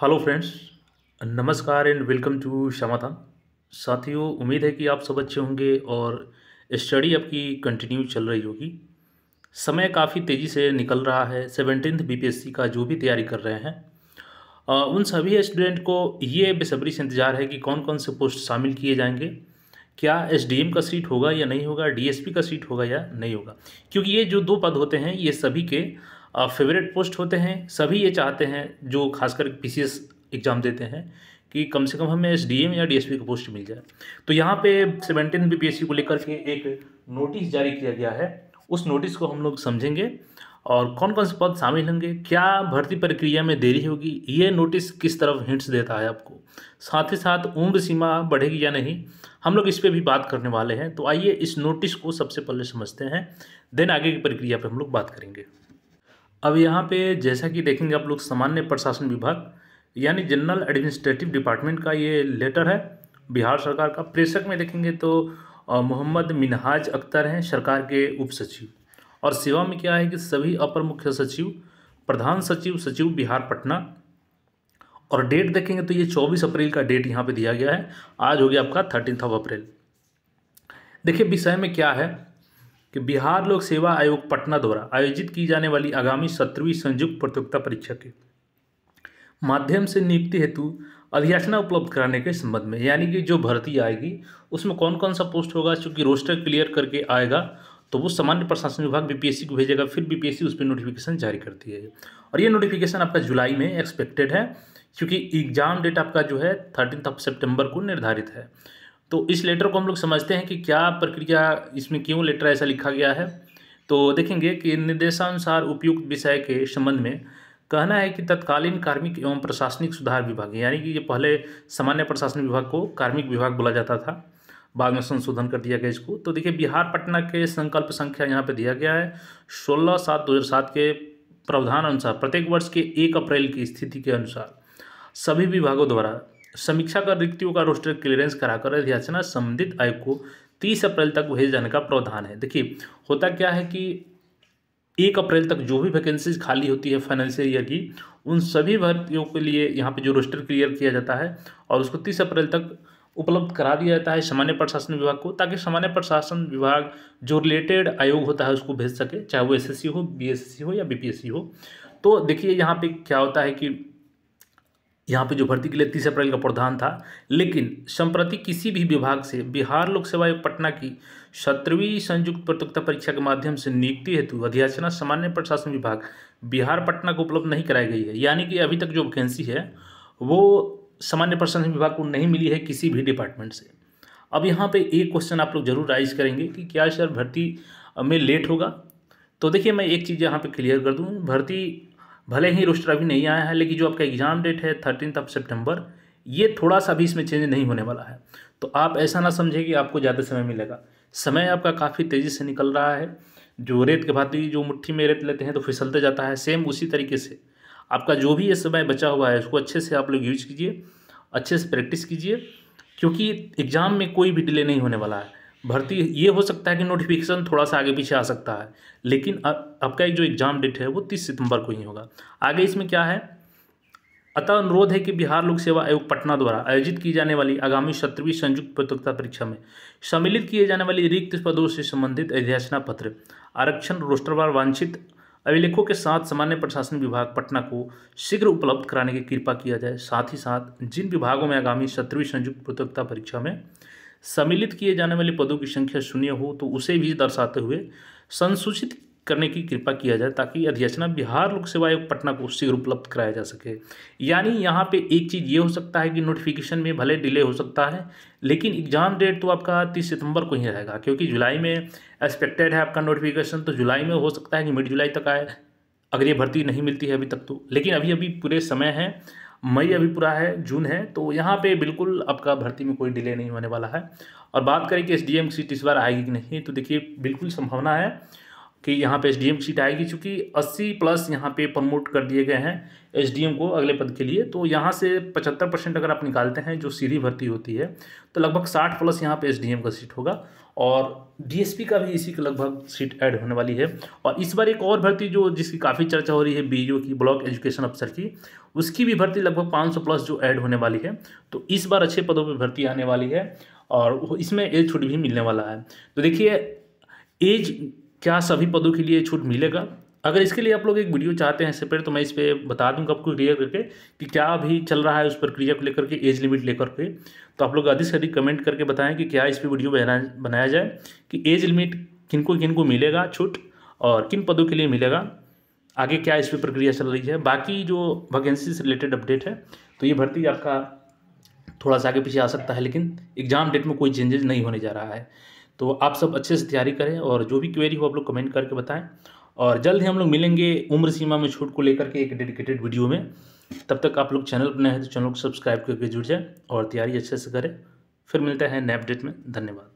hello friends नमस्कार and welcome to शमाता साथियों उम्मीद है कि आप सब अच्छे होंगे और स्टडी आपकी कंटिन्यू चल रही होगी समय काफ़ी तेज़ी से निकल रहा है सेवनटीन बीपीएससी का जो भी तैयारी कर रहे हैं उन सभी स्टूडेंट को ये बेसब्री से इंतज़ार है कि कौन कौन से पोस्ट शामिल किए जाएंगे क्या एस का सीट होगा या नहीं होगा डी का सीट होगा या नहीं होगा क्योंकि ये जो दो पद होते हैं ये सभी के फेवरेट पोस्ट होते हैं सभी ये चाहते हैं जो खासकर पी सी एस एग्ज़ाम देते हैं कि कम से कम हमें एस डी एम या डी एस पी की पोस्ट मिल जाए तो यहाँ पे seventeen B P S C को लेकर के एक नोटिस जारी किया गया है उस नोटिस को हम लोग समझेंगे और कौन कौन से पद शामिल होंगे क्या भर्ती प्रक्रिया में देरी होगी ये नोटिस किस तरफ हिंट्स देता है आपको साथ ही साथ उम्र सीमा बढ़ेगी या नहीं हम लोग इस पर भी बात करने वाले हैं तो आइए इस नोटिस को सबसे पहले समझते हैं देन आगे की प्रक्रिया पर हम लोग बात करेंगे अब यहाँ पे जैसा कि देखेंगे आप लोग सामान्य प्रशासन विभाग यानी जनरल एडमिनिस्ट्रेटिव डिपार्टमेंट का ये लेटर है बिहार सरकार का प्रेषक में देखेंगे तो मोहम्मद मिनहाज अख्तर हैं सरकार के उप सचिव और सेवा में क्या है कि सभी अपर मुख्य सचिव प्रधान सचिव सचिव बिहार पटना और डेट देखेंगे तो ये 24 अप्रैल का डेट यहाँ पे दिया गया है आज हो गया आपका थर्टीन ऑफ अप्रैल देखिए विषय में क्या है कि बिहार लोक सेवा आयोग पटना द्वारा आयोजित की जाने वाली आगामी सत्रहवीं संयुक्त प्रतियोगिता परीक्षा के माध्यम से नियुक्ति हेतु अध्याचना उपलब्ध कराने के संबंध में यानी कि जो भर्ती आएगी उसमें कौन कौन सा पोस्ट होगा चूँकि रोस्टर क्लियर करके आएगा तो वो सामान्य प्रशासन विभाग बीपीएससी को भेजेगा फिर बीपीएससी उस पर नोटिफिकेशन जारी करती है और ये नोटिफिकेशन आपका जुलाई में एक्सपेक्टेड है क्योंकि एग्जाम डेट आपका जो है थर्टीन ऑफ सेप्टेम्बर को निर्धारित है तो इस लेटर को हम लोग समझते हैं कि क्या प्रक्रिया इसमें क्यों लेटर ऐसा लिखा गया है तो देखेंगे कि निर्देशानुसार उपयुक्त विषय के संबंध में कहना है कि तत्कालीन कार्मिक एवं प्रशासनिक सुधार विभाग यानी कि ये पहले सामान्य प्रशासनिक विभाग को कार्मिक विभाग बोला जाता था बाद में संशोधन कर दिया गया इसको तो देखिए बिहार पटना के संकल्प संख्या यहाँ पे दिया गया है सोलह सात दो हज़ार सात के प्रावधान अनुसार प्रत्येक वर्ष के एक अप्रैल की स्थिति के अनुसार सभी विभागों द्वारा समीक्षा कर रिक्तियों का रोस्टर क्लियरेंस कराकर अध्याचना संबंधित आयोग को तीस अप्रैल तक भेज जाने का प्रावधान है देखिए होता क्या है कि एक अप्रैल तक जो भी वैकेंसीज खाली होती है फाइनेंशियल ईयर की उन सभी भर्तियों के लिए यहाँ पे जो रोस्टर क्लियर किया जाता है और उसको तीस अप्रैल तक उपलब्ध करा दिया जाता है सामान्य प्रशासन विभाग को ताकि सामान्य प्रशासन विभाग जो रिलेटेड आयोग होता है उसको भेज सके चाहे वो एस हो बी हो या बी हो तो देखिए यहाँ पर क्या होता है कि यहाँ पे जो भर्ती के लिए तीस अप्रैल का प्रावधान था लेकिन संप्रति किसी भी विभाग से बिहार लोक सेवा आयोग पटना की सत्रहवीं संयुक्त प्रतियोगिता परीक्षा के माध्यम से नियुक्ति हेतु अध्याचना सामान्य प्रशासन विभाग बिहार पटना को उपलब्ध नहीं कराई गई है यानी कि अभी तक जो वैकेंसी है वो सामान्य प्रशासन विभाग को नहीं मिली है किसी भी डिपार्टमेंट से अब यहाँ पर एक क्वेश्चन आप लोग जरूर राइज करेंगे कि क्या सर भर्ती में लेट होगा तो देखिए मैं एक चीज़ यहाँ पे क्लियर कर दूँ भर्ती भले ही रोस्टर अभी नहीं आया है लेकिन जो आपका एग्ज़ाम डेट है थर्टीन ऑफ सेप्टेम्बर ये थोड़ा सा भी इसमें चेंज नहीं होने वाला है तो आप ऐसा ना समझें कि आपको ज़्यादा समय मिलेगा समय आपका काफ़ी तेज़ी से निकल रहा है जो रेत के भांति जो मुट्ठी में रेत लेते हैं तो फिसलते जाता है सेम उसी तरीके से आपका जो भी ये समय बचा हुआ है उसको अच्छे से आप लोग यूज कीजिए अच्छे से प्रैक्टिस कीजिए क्योंकि एग्ज़ाम में कोई भी डिले नहीं होने वाला है भर्ती ये हो सकता है कि नोटिफिकेशन थोड़ा सा आगे पीछे आ सकता है लेकिन अब आपका एक जो एग्ज़ाम डेट है वो तीस सितंबर को ही होगा आगे इसमें क्या है अतः अनुरोध है कि बिहार लोक सेवा आयोग पटना द्वारा आयोजित की जाने वाली आगामी सत्रहवीं संयुक्त प्रतियोगिता परीक्षा में सम्मिलित किए जाने वाली रिक्त पदों से संबंधित अध्याचना पत्र आरक्षण रोस्टरवार वांछित अभिलेखों के साथ सामान्य प्रशासन विभाग पटना को शीघ्र उपलब्ध कराने की कृपा किया जाए साथ ही साथ जिन विभागों में आगामी सत्रहवीं संयुक्त प्रतियोगिता परीक्षा में सम्मिलित किए जाने वाले पदों की संख्या शून्य हो तो उसे भी दर्शाते हुए संसूचित करने की कृपा किया जाए ताकि अध्यक्षना बिहार लोक सेवा आयोग पटना को शीघ्र उपलब्ध कराया जा सके यानी यहाँ पे एक चीज़ ये हो सकता है कि नोटिफिकेशन में भले डिले हो सकता है लेकिन एग्ज़ाम डेट तो आपका तीस सितंबर को ही रहेगा क्योंकि जुलाई में एक्सपेक्टेड है आपका नोटिफिकेशन तो जुलाई में हो सकता है कि मिड जुलाई तक आए अगर ये भर्ती नहीं मिलती है अभी तक तो लेकिन अभी अभी पूरे समय है मई अभी पूरा है जून है तो यहाँ पे बिल्कुल आपका भर्ती में कोई डिले नहीं होने वाला है और बात करें कि एस डी एम सीट इस बार आएगी कि नहीं तो देखिए बिल्कुल संभावना है कि यहाँ पे एसडीएम की सीट आएगी चूँकि 80 प्लस यहाँ पे प्रमोट कर दिए गए हैं एसडीएम को अगले पद के लिए तो यहाँ से 75 परसेंट अगर आप निकालते हैं जो सीढ़ी भर्ती होती है तो लगभग 60 प्लस यहाँ पे एसडीएम का सीट होगा और डीएसपी का भी इसी के लगभग सीट ऐड होने वाली है और इस बार एक और भर्ती जो जिसकी काफ़ी चर्चा हो रही है बी की ब्लॉक एजुकेशन अफसर की उसकी भी भर्ती लगभग पाँच प्लस जो ऐड होने वाली है तो इस बार अच्छे पदों पर भर्ती आने वाली है और इसमें एज छूट भी मिलने वाला है तो देखिए एज क्या सभी पदों के लिए छूट मिलेगा अगर इसके लिए आप लोग एक वीडियो चाहते हैं सेपरेट तो मैं इस पर बता दूंगा आपको क्लियर करके कि क्या अभी चल रहा है उस प्रक्रिया को लेकर के एज लिमिट लेकर के तो आप लोग अधिक से अधिक कमेंट करके बताएं कि क्या इस पर वीडियो बनाया जाए कि एज लिमिट किनको किनको मिलेगा छूट और किन पदों के लिए मिलेगा आगे क्या इस पर प्रक्रिया चल रही है बाकी जो वैकेंसी से रिलेटेड अपडेट है तो ये भर्ती आपका थोड़ा सा आगे पीछे आ सकता है लेकिन एग्ज़ाम डेट में कोई चेंजेज नहीं होने जा रहा है तो आप सब अच्छे से तैयारी करें और जो भी क्वेरी हो आप लोग कमेंट करके बताएं और जल्द ही हम लोग मिलेंगे उम्र सीमा में छूट को लेकर के एक डेडिकेटेड वीडियो में तब तक आप लोग चैनल पर नए हैं तो चैनल को सब्सक्राइब करके जुड़ जाए और तैयारी अच्छे से करें फिर मिलता है नए अपडेट में धन्यवाद